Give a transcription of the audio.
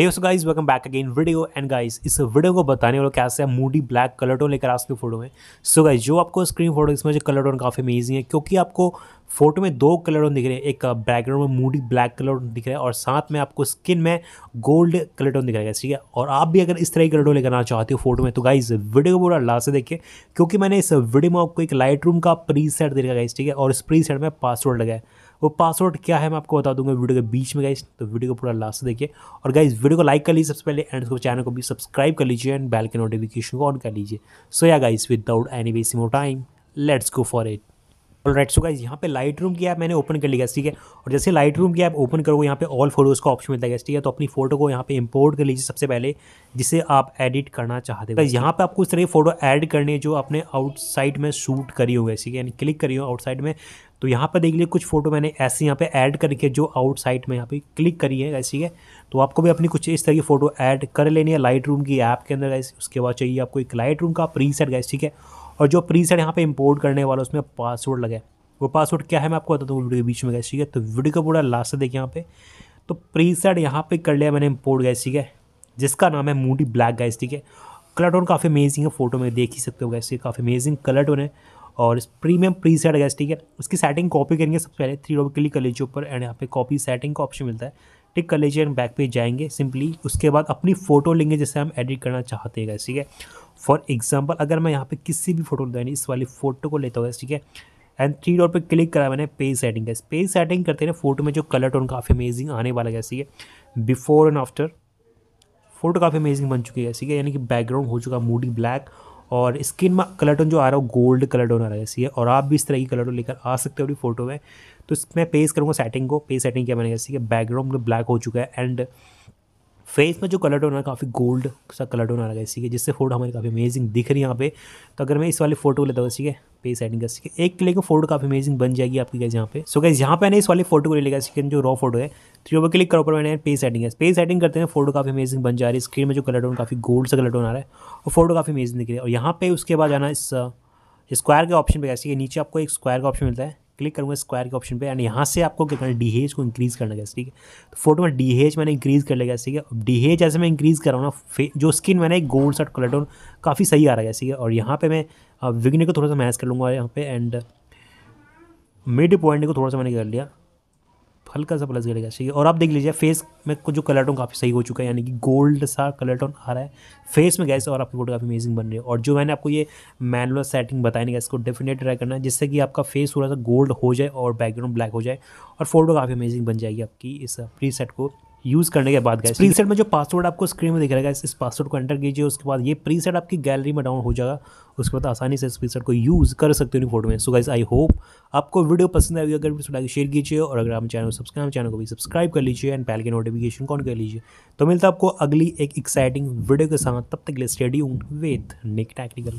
hey so guys welcome back again video and guys इस video को बताने वाले कैसे है मूडी ब्लैक कलर टोन लेकर आज के फोटो में सो so गाइस जो आपको स्क्रीन फोटो इसमें जो कलर टोन काफ़ी अमेजिंग है क्योंकि आपको फोटो में दो कलर दिख रहे हैं एक बैकग्राउंड में मूडी ब्लैक कलर दिख रहा है और साथ में आपको स्किन में गोल्ड कलर टोन दिख रहा है ठीक है और आप भी अगर इस तरह की कलर टोन लेकर चाहते हो फोटो में तो गाइज वीडियो को पूरा लास्ट से देखिए क्योंकि मैंने इस वीडियो में आपको एक लाइट रूम का प्री सेट देखा गाइज ठीक है और इस प्री सेट में पासवर्ड लगा है वो पासवर्ड क्या है मैं आपको बता दूंगा वीडियो के बीच में गाइज तो वीडियो को पूरा लास्ट देखिए और गाइज वीडियो को लाइक कर लीजिए सबसे पहले एंड उसको चैनल को भी सब्सक्राइब कर लीजिए एंड बैल के नोटिफिकेशन को ऑन कर लीजिए सो या guys without any wasting more time let's go for it all right so guys यहाँ पे लाइट रूम की ऐप मैंने ओपन कर लिया ठीक है और जैसे लाइट रूम की ऐप ओपन करोगे यहाँ पे ऑल फोटोज़ का ऑप्शन मिलता है ठीक है तो अपनी फोटो को यहाँ पे इंपोर्ट कर लीजिए सबसे पहले जिसे आप एडिट करना चाहते हो यहाँ पे आपको इस तरह की फोटो ऐड करनी है जो आपने आउटसाइड में शूट करी हो ठीक है यानी क्लिक करी हो आउटसाइड में तो यहाँ पर देख लीजिए कुछ फोटो मैंने ऐसे यहाँ पे ऐड करके जो आउटसाइड में यहाँ पे क्लिक करी है ऐसी है तो आपको भी अपनी कुछ इस तरह की फ़ोटो ऐड कर लेनी है लाइट रूम की ऐप के अंदर उसके बाद चाहिए आपको एक लाइट रूम का प्री सेट ठीक है और जो प्री सेट यहाँ पे इम्पोर्ट करने वाला उसमें पासवर्ड लगे वो पासवर्ड क्या है मैं आपको बता दूँ वीडियो के बीच में गए ठीक है तो वीडियो को पूरा लास्ट से देखिए यहाँ पे तो प्री सेट यहाँ पे कर लिया मैंने इम्पोर्ट गया ठीक है जिसका नाम है मूडी ब्लैक गाइस ठीक है कलर टोन काफ़ी अमेजिंग है फोटो में देख ही सकते हो गैस काफ़ी अमेजिंग कलर टोन है और इस प्रीमियम प्री सेट गैस ठीक है उसकी सेटिंग कॉपी करेंगे सबसे पहले थ्री डॉट क्लिक कर लीजिए ऊपर एंड यहाँ पे कॉपी सेटिंग का ऑप्शन मिलता है टिक कर लीजिए एंड बैक पे जाएंगे सिंपली उसके बाद अपनी फ़ोटो लेंगे जैसे हम एडिट करना चाहते हैं गैस ठीक है फॉर एग्जाम्पल अगर मैं यहाँ पे किसी भी फोटो यानी इस वाली फोटो को लेता हुआ ठीक है एंड थ्री डॉट पे क्लिक करा मैंने पेज सेटिंग का पेज सेटिंग करते हैं फोटो में जो कलर टोन काफ़ी अमेजिंग आने वाला है ठीक है बिफोर एंड आफ्टर फोटो काफ़ी अमेजिंग बन चुकी है ठीक है यानी कि बैकग्राउंड हो चुका मूडी ब्लैक और स्किन में कलर टोन जो आ रहा है गोल्ड कलर टोन आ रहा है ऐसी है और आप भी इस तरह की कलर टोन लेकर आ सकते हो अपनी फोटो में तो इसमें पेज करूँगा सेटिंग को पेज सेटिंग क्या मैंने ऐसी है बैकग्राउंड ब्लैक हो चुका है एंड फेस में जो कलर टोन है काफ़ी गोल्ड सा कलर टोन आ रहा है इसी के जिससे फोटो हमारी काफ़ी अमेजिंग दिख रही है यहाँ पे तो अगर मैं इस वाले फोटो लेता हूँ इसी के पे सेटिंग का सके एक क्लिक में फोटो काफ़ी अमेजिंग बन जाएगी आपकी गैस यहाँ पे सो गैस यहाँ पे ना इस वाले फोटो को ले लेगा ठीक जो रॉ फोटो है तो यहाँ क्लिक करो पर मैंने पे सेटिंग है पे सेटिंग करते हैं फोटो काफ़ी अमेजिंग बन जा रही है स्क्रीन में जो कलर टोन काफ़ी गोल्ड सा कलर टोन आ रहा है और फोटो काफ़ी अमेजिंग दिख रही है और यहाँ पे उसके बाद आना इस स्क्वायर के ऑप्शन पर कैसे नीचे आपको एक स्क्वायर का ऑप्शन मिलता है क्लिक करूँगा स्क्वायर के ऑप्शन पे एंड यहाँ से आपको क्या करना डी एच को इंक्रीज़ करना है ठीक है तो फोटो में डी एच मैंने इंक्रीज़ कर लिया ठीक है डी एच जैसे मैं इंक्रीज़ कर रहा हूँ ना जो स्किन मैंने एक गोल्ड शर्ट कलर टोन काफ़ी सही आ रहा है ठीक है और यहाँ पर मैं विगने को थोड़ा सा मैच कर लूँगा यहाँ पर एंड मिड पॉइंट को थोड़ा सा मैंने कर लिया हल्का सा प्लस करेगा चाहिए और आप देख लीजिए फेस में कुछ जो कलर टोन काफ़ी सही हो चुका है यानी कि गोल्ड सा कलर टोन आ रहा है फेस में गैस और आपकी फोटो काफ़ी अमेजिंग बन रही है और जो मैंने आपको ये मैनुअल सेटिंग बताया नहीं गया इसको डेफिनेट ट्राई करना है जिससे कि आपका फेस थोड़ा सा गोल्ड हो जाए और बैकग्राउंड ब्लैक हो जाए और फोटो काफ़ी अमेजिंग बन जाएगी आपकी इस प्री सेट को यूज़ करने के बाद गए प्रीसेट में जो पासवर्ड आपको स्क्रीन में दिख रहा है इस पासवर्ड को एंटर कीजिए उसके बाद ये प्रीसेट आपकी गैलरी में डाउन हो जाएगा उसके बाद आसानी से इस प्रीसेट को यूज़ कर सकते हो फोटो में सो गाइस आई होप आपको वीडियो पसंद आएगी अगर वीडियो लाइक शेयर कीजिए और अगर आप चैनल सब्सक्राइब चैनल को भी सब्सक्राइब कर लीजिए एंड पहले के नोटिफिकेशन ऑन कर लीजिए तो मिलता है आपको अगली एक एक्साइटिंग वीडियो के साथ तब तक के लिए स्टेडी विथ निक टेक्निकल